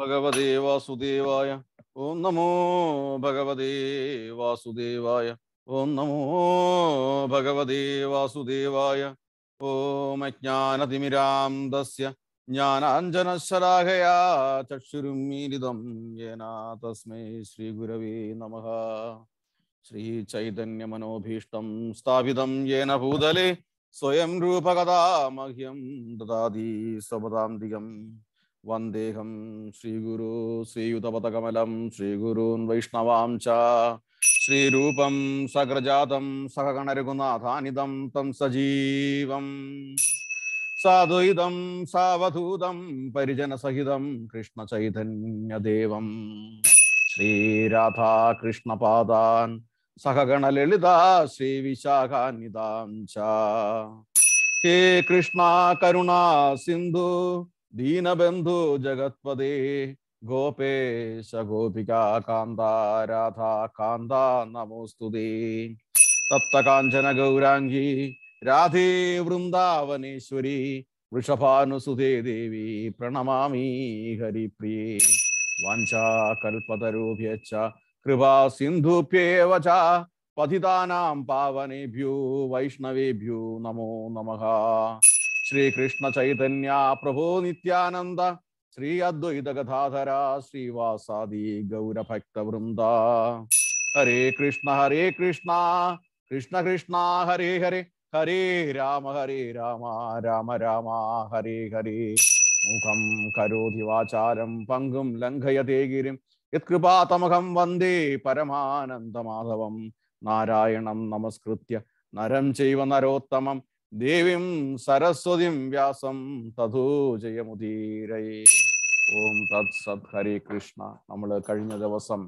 ഭഗവതേ വാസുദേവായ ഓം നമോ ഭഗവതേ വാസുദേവായ ഓം നമോ ഭഗവതേ വാസുദേവായ ഓം അജ്ഞാനതിമിരാം ദസ്യ ജ്ഞാനാഞ്ജനശലാഖയാ ചക്ഷുരുമീലിതം യേന തസ്മൈ ശ്രീഗുരവേ നമ ശ്രീചൈതന്യമനോഭീഷ്ടം സ്ഥാപിതം യേന ഭൂതലേ സ്വയം രൂപകഥാ മഹ്യം ദദാതി സ്വപദാന്തികം വന്ദേഹം ശ്രീഗുരു ശ്രീയുതപതകമലം ശ്രീഗുരുൻ വൈഷ്ണവാംശ ശ്രീരൂപം സഗ്രജാതം സഹഗണരഘുനാഥാനിതം തം സജീവം സാദ്വൈതം സാവധൂതം പരിജനസഹിതം കൃഷ്ണചൈതന്യദേവം ശ്രീരാധാകൃഷ്ണപാദാൻ സഹഗണലളിതാ ശ്രീവിശാഖാനിതാം ച ഹേ കൃഷ്ണ കരുണാ സിന്ധു ദീനബന്ധു ജഗത്പദേ ഗോപേശ ഗോപികാ കാന്താ രാധാ കാന്താ നമോസ്തുതേ തപ്തകാഞ്ചന ഗൗരാംഗി രാധേ വൃന്ദാവനേശ്വരി വൃഷഭാനുസുതേ ദേവി പ്രണമാമി ഹരിപ്രിയേ വാഞ്ചാ കൽപതരൂഭ്യച്ച കൃപാ സിന്ധുഭ്യേവ ച പതിതാനാം പാവനേഭ്യോ വൈഷ്ണവേഭ്യോ നമോ നമഃ ശ്രീകൃഷ്ണ ചൈതന്യ പ്രഭോ നിത്യാനന്ദ ശ്രീ അദ്വൈത ഗതാധര ശ്രീവാസാദി ഗൗരഭക്തവൃന്ദ ഹരേ കൃഷ്ണ ഹരേ കൃഷ്ണ കൃഷ്ണ കൃഷ്ണ ഹരേ ഹരേ ഹരേ രാമ ഹരേ രാമ രാമ രാമ ഹരേ ഹരേ മുഖം കരോധി വാചാരം പങ്കും ലംഘയതേ ഗിരിം യത്കൃപാതമഹം വന്ദേ പരമാനന്ദ മാധവം നാരായണം നമസ്കൃത്യ നരം ചെയ്വ നരോത്തമം ദേവിം സരസ്വതിം വ്യാസം തഥൂജയമുദീരൈ ഓം തത് സത് ഹരി കൃഷ്ണ നമ്മൾ കഴിഞ്ഞ ദിവസം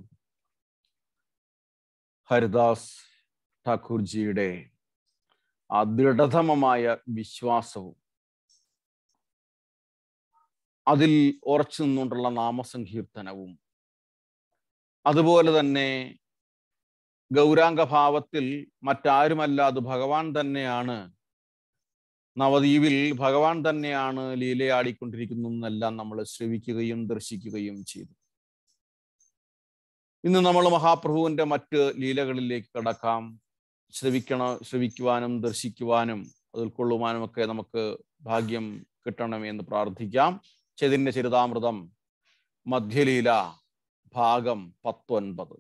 ഹരിദാസ് ഠാക്കൂർജിയുടെ അദൃഢതമമായ വിശ്വാസവും അതിൽ ഉറച്ചു നിന്നുകൊണ്ടുള്ള നാമസങ്കീർത്തനവും അതുപോലെ തന്നെ ഗൗരാംഗഭാവത്തിൽ മറ്റാരുമല്ല അത് ഭഗവാൻ തന്നെയാണ് നവദ്വീപിൽ ഭഗവാൻ തന്നെയാണ് ലീലയാടിക്കൊണ്ടിരിക്കുന്നതെന്നെല്ലാം നമ്മൾ ശ്രവിക്കുകയും ദർശിക്കുകയും ചെയ്തു ഇന്ന് നമ്മൾ മഹാപ്രഭുവിന്റെ മറ്റ് ലീലകളിലേക്ക് കടക്കാം ശ്രവിക്കണ ശ്രവിക്കുവാനും ദർശിക്കുവാനും അത് ഉൾക്കൊള്ളുവാനും ഒക്കെ നമുക്ക് ഭാഗ്യം കിട്ടണമെന്ന് പ്രാർത്ഥിക്കാം ചൈതന്യ ചരിതാമൃതം മധ്യലീല ഭാഗം പത്തൊൻപത്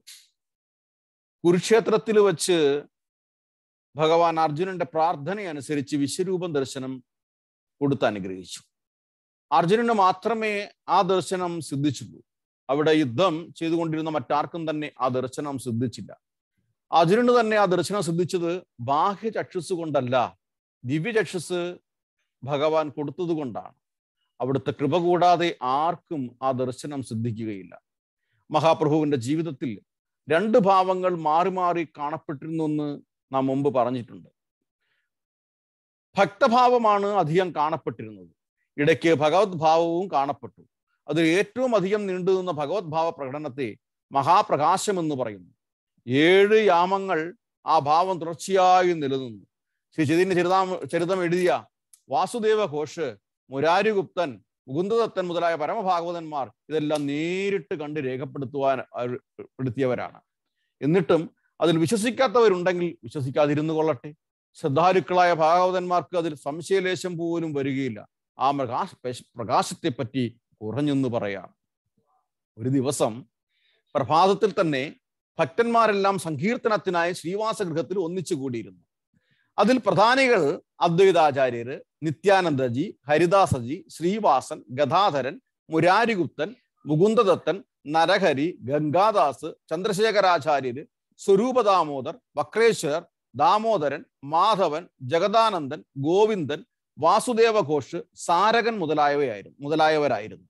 കുരുക്ഷേത്രത്തിൽ വച്ച് ഭഗവാൻ അർജുനന്റെ പ്രാർത്ഥനയനുസരിച്ച് വിശ്വരൂപം ദർശനം കൊടുത്ത് അനുഗ്രഹിച്ചു അർജുനന് മാത്രമേ ആ ദർശനം സിദ്ധിച്ചുള്ളൂ അവിടെ യുദ്ധം ചെയ്തുകൊണ്ടിരുന്ന മറ്റാർക്കും തന്നെ ആ ദർശനം സിദ്ധിച്ചില്ല അർജുനന് തന്നെ ആ ദർശനം സിദ്ധിച്ചത് ബാഹ്യ ചക്ഷുസ് കൊണ്ടല്ല ദിവ്യചക്ഷുസ് ഭഗവാൻ കൊടുത്തതുകൊണ്ടാണ് അവിടുത്തെ കൃപ കൂടാതെ ആർക്കും ആ ദർശനം സിദ്ധിക്കുകയില്ല മഹാപ്രഭുവിന്റെ ജീവിതത്തിൽ രണ്ട് ഭാവങ്ങൾ മാറി മാറി കാണപ്പെട്ടിരുന്നു എന്ന് നാം മുമ്പ് പറഞ്ഞിട്ടുണ്ട് ഭക്തഭാവമാണ് അധികം കാണപ്പെട്ടിരുന്നത് ഇടയ്ക്ക് ഭഗവത്ഭാവവും ഭാവവും കാണപ്പെട്ടു അതിൽ ഏറ്റവും അധികം നീണ്ടുനിന്ന നിന്ന ഭാവ പ്രകടനത്തെ മഹാപ്രകാശം എന്ന് പറയുന്നു ഏഴ് യാമങ്ങൾ ആ ഭാവം തുടർച്ചയായി നിലനിന്നു ശ്രീ ചൈതന്യ ചരിതാ ചരിതം എഴുതിയ വാസുദേവ ഘോഷ് മുരാരിഗുപ്തൻ മുകുന്ദദത്തൻ മുതലായ പരമഭാഗവതന്മാർ ഇതെല്ലാം നേരിട്ട് കണ്ട് രേഖപ്പെടുത്തുവാൻ പെടുത്തിയവരാണ് എന്നിട്ടും അതിൽ വിശ്വസിക്കാത്തവരുണ്ടെങ്കിൽ വിശ്വസിക്കാതിരുന്നു കൊള്ളട്ടെ ശ്രദ്ധാലുക്കളായ ഭാഗവതന്മാർക്ക് അതിൽ സംശയലേശം പോലും വരികയില്ല ആ പ്രകാശ പ്രകാശത്തെപ്പറ്റി കുറഞ്ഞെന്ന് പറയാം ഒരു ദിവസം പ്രഭാതത്തിൽ തന്നെ ഭക്തന്മാരെല്ലാം സങ്കീർത്തനത്തിനായി ശ്രീവാസഗൃഹത്തിൽ ഒന്നിച്ചു കൂടിയിരുന്നു അതിൽ പ്രധാനികൾ അദ്വൈതാചാര്യര് നിത്യാനന്ദജി ഹരിദാസജി ശ്രീവാസൻ ഗദാധരൻ മുരാരിഗുപ്തൻ മുകുന്ദദത്തൻ നരഹരി ഗംഗാദാസ് ചന്ദ്രശേഖരാചാര്യര് സ്വരൂപ ദാമോദർ വക്രേശ്വരർ ദാമോദരൻ മാധവൻ ജഗദാനന്ദൻ ഗോവിന്ദൻ വാസുദേവ ഘോഷ് സാരകൻ മുതലായവയായിരുന്നു മുതലായവരായിരുന്നു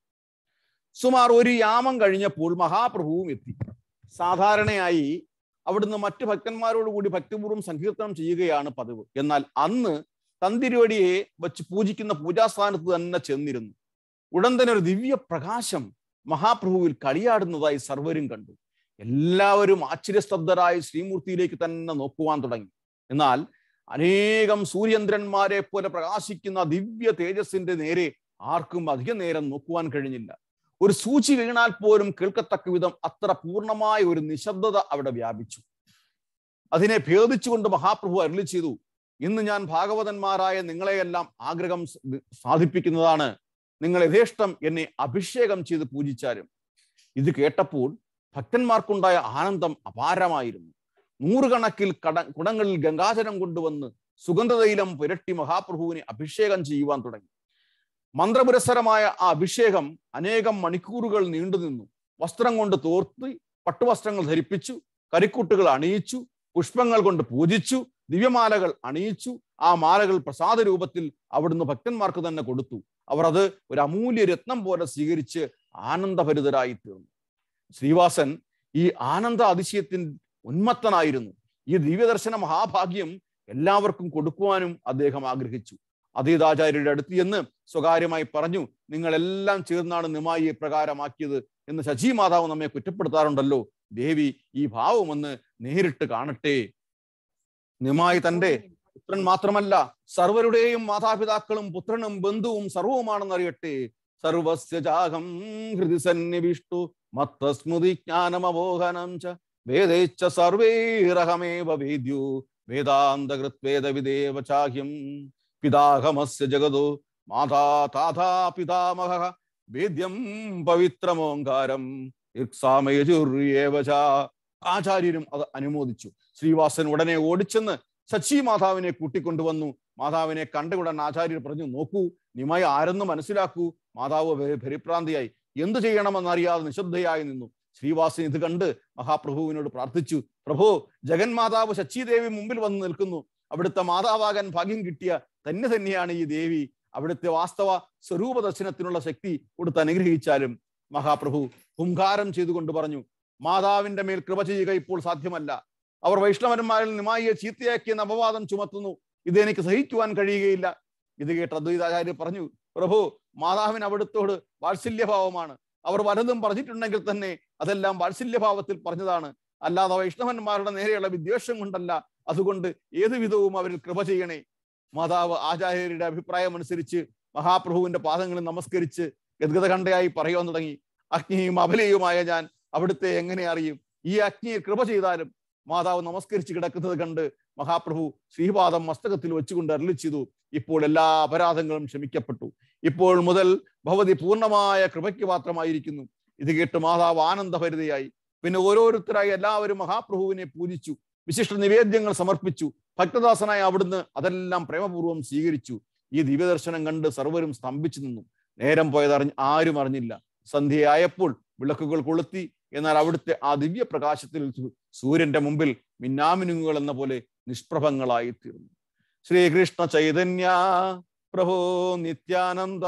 സുമാർ ഒരു യാമം കഴിഞ്ഞപ്പോൾ മഹാപ്രഭുവും എത്തി സാധാരണയായി അവിടുന്ന് മറ്റു ഭക്തന്മാരോട് കൂടി ഭക്തിപൂർവ്വം സങ്കീർത്തനം ചെയ്യുകയാണ് പതിവ് എന്നാൽ അന്ന് തന്തിരുവടിയെ വച്ച് പൂജിക്കുന്ന പൂജാസ്ഥാനത്ത് തന്നെ ചെന്നിരുന്നു ഉടൻ തന്നെ ഒരു ദിവ്യ പ്രകാശം മഹാപ്രഭുവിൽ കളിയാടുന്നതായി സർവരും കണ്ടു എല്ലാവരും ആശ്ചര്യസ്തബ്ധരായി ശ്രീമൂർത്തിയിലേക്ക് തന്നെ നോക്കുവാൻ തുടങ്ങി എന്നാൽ അനേകം സൂര്യന്ദ്രന്മാരെ പോലെ പ്രകാശിക്കുന്ന ദിവ്യ തേജസ്സിന്റെ നേരെ ആർക്കും അധിക നേരം നോക്കുവാൻ കഴിഞ്ഞില്ല ഒരു സൂചി വീണാൽ പോലും കേൾക്കത്തക്ക വിധം അത്ര പൂർണ്ണമായ ഒരു നിശബ്ദത അവിടെ വ്യാപിച്ചു അതിനെ ഭേദിച്ചുകൊണ്ട് മഹാപ്രഭു അരുളി ചെയ്തു ഇന്ന് ഞാൻ ഭാഗവതന്മാരായ നിങ്ങളെയെല്ലാം ആഗ്രഹം സാധിപ്പിക്കുന്നതാണ് നിങ്ങൾ യഥേഷ്ടം എന്നെ അഭിഷേകം ചെയ്ത് പൂജിച്ചാലും ഇത് കേട്ടപ്പോൾ ഭക്തന്മാർക്കുണ്ടായ ആനന്ദം അപാരമായിരുന്നു നൂറുകണക്കിൽ കട കുടങ്ങളിൽ ഗംഗാചരം കൊണ്ടുവന്ന് സുഗന്ധതൈലം പുരട്ടി മഹാപ്രഭുവിനെ അഭിഷേകം ചെയ്യുവാൻ തുടങ്ങി മന്ത്രപുരസരമായ ആ അഭിഷേകം അനേകം മണിക്കൂറുകൾ നീണ്ടുനിന്നു വസ്ത്രം കൊണ്ട് തോർത്തി പട്ടുവസ്ത്രങ്ങൾ ധരിപ്പിച്ചു കരിക്കൂട്ടുകൾ അണിയിച്ചു പുഷ്പങ്ങൾ കൊണ്ട് പൂജിച്ചു ദിവ്യമാലകൾ അണിയിച്ചു ആ മാലകൾ പ്രസാദ രൂപത്തിൽ അവിടുന്ന് ഭക്തന്മാർക്ക് തന്നെ കൊടുത്തു അവർ അത് ഒരു അമൂല്യ രത്നം പോലെ സ്വീകരിച്ച് ആനന്ദഭരിതരായി തീർന്നു ശ്രീവാസൻ ഈ ആനന്ദ അതിശയത്തിൻ ഉന്മത്തനായിരുന്നു ഈ ദിവ്യദർശന മഹാഭാഗ്യം എല്ലാവർക്കും കൊടുക്കുവാനും അദ്ദേഹം ആഗ്രഹിച്ചു അതീതാചാര്യരുടെ അടുത്ത് എന്ന് സ്വകാര്യമായി പറഞ്ഞു നിങ്ങളെല്ലാം ചേർന്നാണ് നിമായിയെ പ്രകാരമാക്കിയത് എന്ന് ശശി മാതാവ് നമ്മെ കുറ്റപ്പെടുത്താറുണ്ടല്ലോ ദേവി ഈ ഭാവമൊന്ന് നേരിട്ട് കാണട്ടെ നിമായി തന്റെ പുത്രൻ മാത്രമല്ല സർവരുടെയും മാതാപിതാക്കളും പുത്രനും ബന്ധുവും സർവവുമാണെന്നറിയട്ടെ സർവസ്യ ചാഹം ഹൃദി സന്നിവിഷ്ടു മത്തസ്മൃതി ജ്ഞാനമോഹനം ച വേദേച്ഛ സർവൈരഹമേവ വേദ്യോ വേദാന്തകൃത്വേദവിദേവ ചാഹ്യം പിതാഹമസ്യ ജഗതു മാതാ താതാ പിതാമഹ വേദ്യം പവിത്രമോങ്കാരം ഇക്സാമയജുർയേവച ആചാര്യരും അത് അനുമോദിച്ചു ശ്രീവാസൻ ഉടനെ ഓടിച്ചെന്ന് ശശി മാതാവിനെ കൂട്ടിക്കൊണ്ടുവന്നു മാതാവിനെ കണ്ടുകൂടാൻ ആചാര്യർ പറഞ്ഞു നോക്കൂ നിമായി ആരെന്ന് മനസ്സിലാക്കൂ മാതാവ് പരിഭ്രാന്തിയായി എന്തു ചെയ്യണമെന്നറിയാതെ നിശബ്ദയായി നിന്നു ശ്രീവാസൻ ഇത് കണ്ട് മഹാപ്രഭുവിനോട് പ്രാർത്ഥിച്ചു പ്രഭു ജഗന്മാതാവ് ശച്ചിദേവി മുമ്പിൽ വന്ന് നിൽക്കുന്നു അവിടുത്തെ മാതാവാകാൻ ഭാഗ്യം കിട്ടിയ തന്നെ തന്നെയാണ് ഈ ദേവി അവിടുത്തെ വാസ്തവ സ്വരൂപ ദർശനത്തിനുള്ള ശക്തി കൊടുത്ത് അനുഗ്രഹിച്ചാലും മഹാപ്രഭു ഹുംകാരം ചെയ്തുകൊണ്ട് പറഞ്ഞു മാതാവിന്റെ മേൽ കൃപ ചെയ്യുക ഇപ്പോൾ സാധ്യമല്ല അവർ വൈഷ്ണവന്മാരിൽ നിമായിയെ ചീത്തയാക്കിയ അപവാദം ചുമത്തുന്നു ഇത് എനിക്ക് സഹിക്കുവാൻ കഴിയുകയില്ല ഇത് കേട്ട അദ്വൈതാചാര്യ പറഞ്ഞു പ്രഭു മാതാവിന് അവിടുത്തോട് വാത്സല്യഭാവമാണ് അവർ വലതും പറഞ്ഞിട്ടുണ്ടെങ്കിൽ തന്നെ അതെല്ലാം വാത്സല്യഭാവത്തിൽ പറഞ്ഞതാണ് അല്ലാതെ വൈഷ്ണവന്മാരുടെ നേരെയുള്ള വിദ്വേഷം കൊണ്ടല്ല അതുകൊണ്ട് ഏതു വിധവും അവരിൽ കൃപ ചെയ്യണേ മാതാവ് ആചാര്യരുടെ അഭിപ്രായം അനുസരിച്ച് മഹാപ്രഭുവിന്റെ പാദങ്ങളിൽ നമസ്കരിച്ച് കണ്ടയായി പറയുവാൻ തുടങ്ങി അഗ്നിയും അബലയുമായ ഞാൻ അവിടുത്തെ എങ്ങനെ അറിയും ഈ അഗ്നിയെ കൃപ ചെയ്താലും മാതാവ് നമസ്കരിച്ച് കിടക്കുന്നത് കണ്ട് മഹാപ്രഭു ശ്രീപാദം മസ്തകത്തിൽ വെച്ചുകൊണ്ട് അരളി ഇപ്പോൾ എല്ലാ അപരാധങ്ങളും ക്ഷമിക്കപ്പെട്ടു ഇപ്പോൾ മുതൽ ഭവതി പൂർണ്ണമായ കൃപയ്ക്ക് മാത്രമായിരിക്കുന്നു ഇത് കേട്ട് മാതാവ് ആനന്ദഭരിതയായി പിന്നെ ഓരോരുത്തരായി എല്ലാവരും മഹാപ്രഭുവിനെ പൂജിച്ചു വിശിഷ്ട നിവേദ്യങ്ങൾ സമർപ്പിച്ചു ഭക്തദാസനായ അവിടുന്ന് അതെല്ലാം പ്രേമപൂർവ്വം സ്വീകരിച്ചു ഈ ദിവ്യദർശനം കണ്ട് സർവരും സ്തംഭിച്ചു നിന്നു നേരം അറിഞ്ഞ് ആരും അറിഞ്ഞില്ല സന്ധ്യയായപ്പോൾ വിളക്കുകൾ കൊളുത്തി എന്നാൽ അവിടുത്തെ ആ ദിവ്യ പ്രകാശത്തിൽ സൂര്യന്റെ മുമ്പിൽ മിന്നാമിനുങ്ങുകൾ എന്ന പോലെ നിഷ്പ്രഭങ്ങളായി തീർന്നു ശ്രീകൃഷ്ണ ചൈതന്യ പ്രഭോ നിത്യാനന്ദ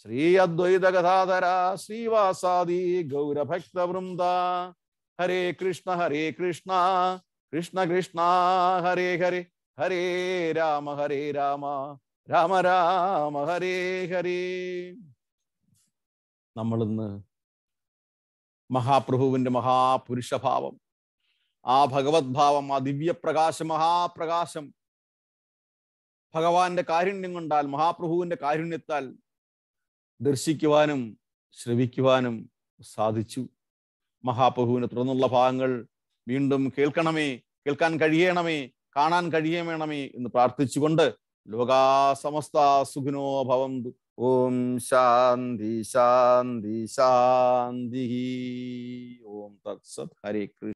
ശ്രീ അദ്വൈത കഥാധര ശ്രീവാസാദി ഗൗരഭക്ത വൃന്ദ ഹരേ കൃഷ്ണ ഹരേ കൃഷ്ണ കൃഷ്ണ കൃഷ്ണ ഹരേ ഹരേ ഹരേ രാമ ഹരേ രാമ രാമ രാമ ഹരേ ഹരേ നമ്മളിന്ന് മഹാപ്രഭുവിന്റെ മഹാപുരുഷഭാവം ആ ഭഗവത്ഭാവം ആ ദിവ്യപ്രകാശം മഹാപ്രകാശം ഭഗവാന്റെ കാരുണ്യം കൊണ്ടാൽ മഹാപ്രഭുവിന്റെ കാരുണ്യത്താൽ ദർശിക്കുവാനും ശ്രവിക്കുവാനും സാധിച്ചു മഹാപ്രഭുവിനെ തുടർന്നുള്ള ഭാഗങ്ങൾ വീണ്ടും കേൾക്കണമേ കേൾക്കാൻ കഴിയണമേ കാണാൻ കഴിയണമേ എന്ന് പ്രാർത്ഥിച്ചുകൊണ്ട് ലോകാ സമസ്ത സുഖിനോ ഭവന്തു ഓം ശാന്തി ശാന്തി ശാന്തി ഓം തത്സത് ഹരേ കൃഷ്ണ